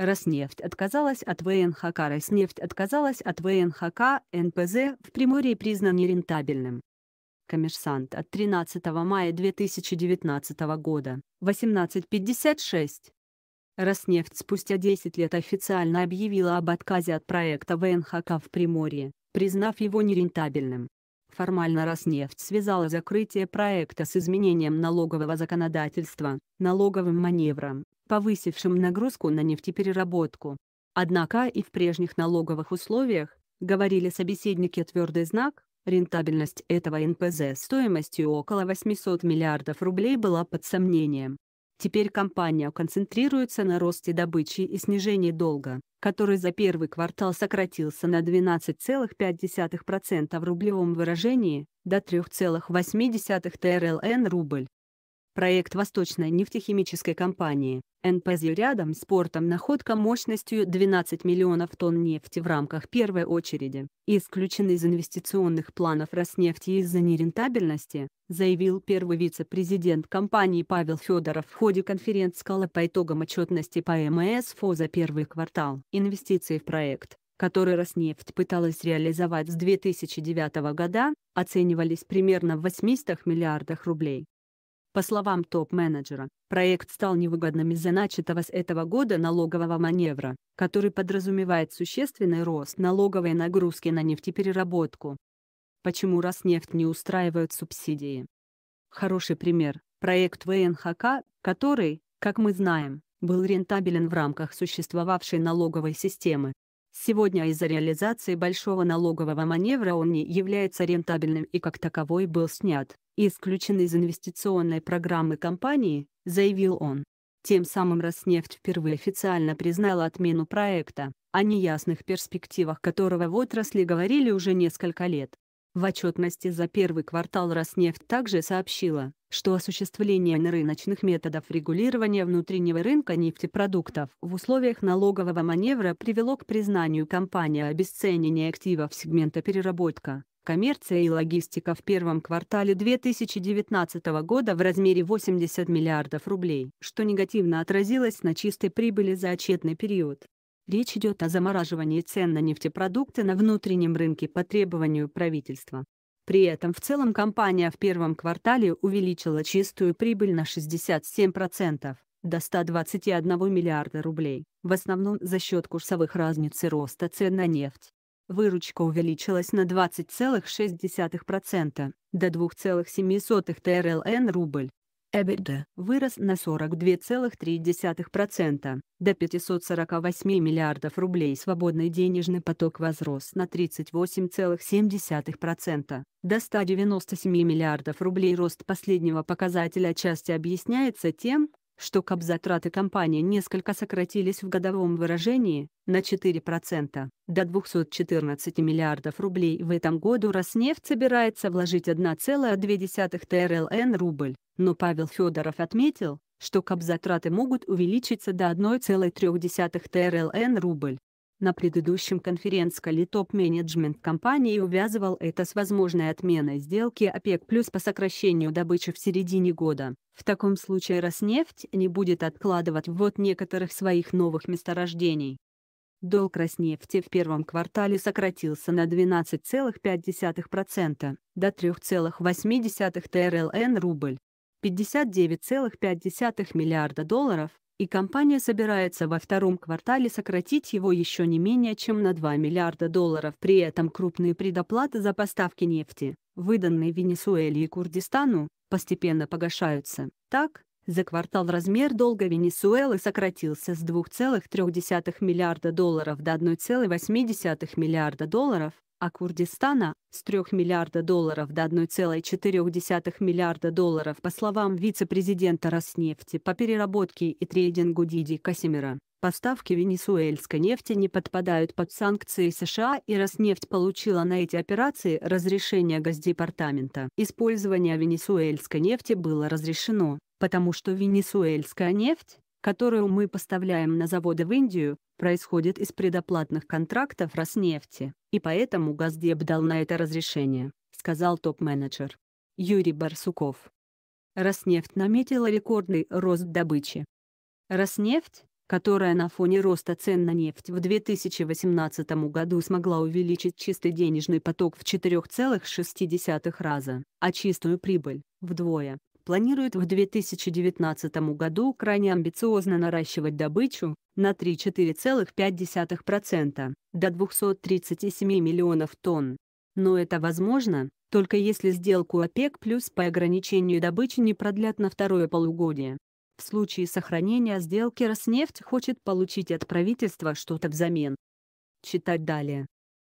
Роснефть отказалась от ВНХК. Роснефть отказалась от ВНХК. НПЗ в Приморье признан нерентабельным. Коммерсант от 13 мая 2019 года, 18.56. Роснефть спустя 10 лет официально объявила об отказе от проекта ВНХК в Приморье, признав его нерентабельным. Формально Роснефть связала закрытие проекта с изменением налогового законодательства, налоговым маневром, повысившим нагрузку на нефтепереработку. Однако и в прежних налоговых условиях, говорили собеседники твердый знак, рентабельность этого НПЗ стоимостью около 800 миллиардов рублей была под сомнением. Теперь компания концентрируется на росте добычи и снижении долга, который за первый квартал сократился на 12,5% в рублевом выражении до 3,8 ТРЛН рубль. Проект Восточной нефтехимической компании НПЗ рядом с портом находка мощностью 12 миллионов тонн нефти в рамках первой очереди, исключен из инвестиционных планов Роснефти из-за нерентабельности, заявил первый вице-президент компании Павел Федоров в ходе конференц-скала по итогам отчетности по МСФО за первый квартал. Инвестиции в проект который Роснефть пыталась реализовать с 2009 года, оценивались примерно в 800 миллиардах рублей. По словам топ-менеджера, проект стал невыгодным из-за начатого с этого года налогового маневра, который подразумевает существенный рост налоговой нагрузки на нефтепереработку. Почему Роснефть не устраивает субсидии? Хороший пример – проект ВНХК, который, как мы знаем, был рентабелен в рамках существовавшей налоговой системы. Сегодня из-за реализации большого налогового маневра он не является рентабельным и как таковой был снят. И исключены из инвестиционной программы компании, заявил он. Тем самым Роснефть впервые официально признала отмену проекта, о неясных перспективах которого в отрасли говорили уже несколько лет. В отчетности за первый квартал Роснефть также сообщила, что осуществление рыночных методов регулирования внутреннего рынка нефтепродуктов в условиях налогового маневра привело к признанию компании обесценения активов сегмента переработка коммерция и логистика в первом квартале 2019 года в размере 80 миллиардов рублей, что негативно отразилось на чистой прибыли за отчетный период. Речь идет о замораживании цен на нефтепродукты на внутреннем рынке по требованию правительства. При этом в целом компания в первом квартале увеличила чистую прибыль на 67% до 121 миллиарда рублей, в основном за счет курсовых разниц и роста цен на нефть выручка увеличилась на 20,6% до 2,7 ТРЛН рубль. EBITDA вырос на 42,3% до 548 миллиардов рублей. Свободный денежный поток возрос на 38,7% до 197 миллиардов рублей. Рост последнего показателя отчасти объясняется тем, что капзатраты компании несколько сократились в годовом выражении, на 4%, до 214 миллиардов рублей. В этом году Роснефть собирается вложить 1,2 ТРЛН рубль, но Павел Федоров отметил, что капзатраты могут увеличиться до 1,3 ТРЛН рубль. На предыдущем конференц-коле топ-менеджмент компании увязывал это с возможной отменой сделки ОПЕК плюс по сокращению добычи в середине года. В таком случае Роснефть не будет откладывать ввод некоторых своих новых месторождений. Долг Роснефти в первом квартале сократился на 12,5% до 3,8 ТРЛН рубль. 59,5 миллиарда долларов, и компания собирается во втором квартале сократить его еще не менее чем на 2 миллиарда долларов. При этом крупные предоплаты за поставки нефти, выданные Венесуэле и Курдистану, постепенно погашаются. Так, за квартал размер долга Венесуэлы сократился с 2,3 миллиарда долларов до 1,8 миллиарда долларов, а Курдистана с 3 миллиарда долларов до 1,4 миллиарда долларов, по словам вице-президента Роснефти по переработке и трейдингу Диди Касимира. Поставки венесуэльской нефти не подпадают под санкции США и Роснефть получила на эти операции разрешение Госдепартамента. Использование венесуэльской нефти было разрешено, потому что венесуэльская нефть которую мы поставляем на заводы в Индию, происходит из предоплатных контрактов Роснефти, и поэтому Газдеп дал на это разрешение, сказал топ-менеджер. Юрий Барсуков. Роснефть наметила рекордный рост добычи. Роснефть, которая на фоне роста цен на нефть в 2018 году смогла увеличить чистый денежный поток в 4,6 раза, а чистую прибыль – вдвое, планирует в 2019 году крайне амбициозно наращивать добычу на 3,4,5% до 237 миллионов тонн. Но это возможно, только если сделку ОПЕК плюс по ограничению добычи не продлят на второе полугодие. В случае сохранения сделки Роснефть хочет получить от правительства что-то взамен. Читать далее.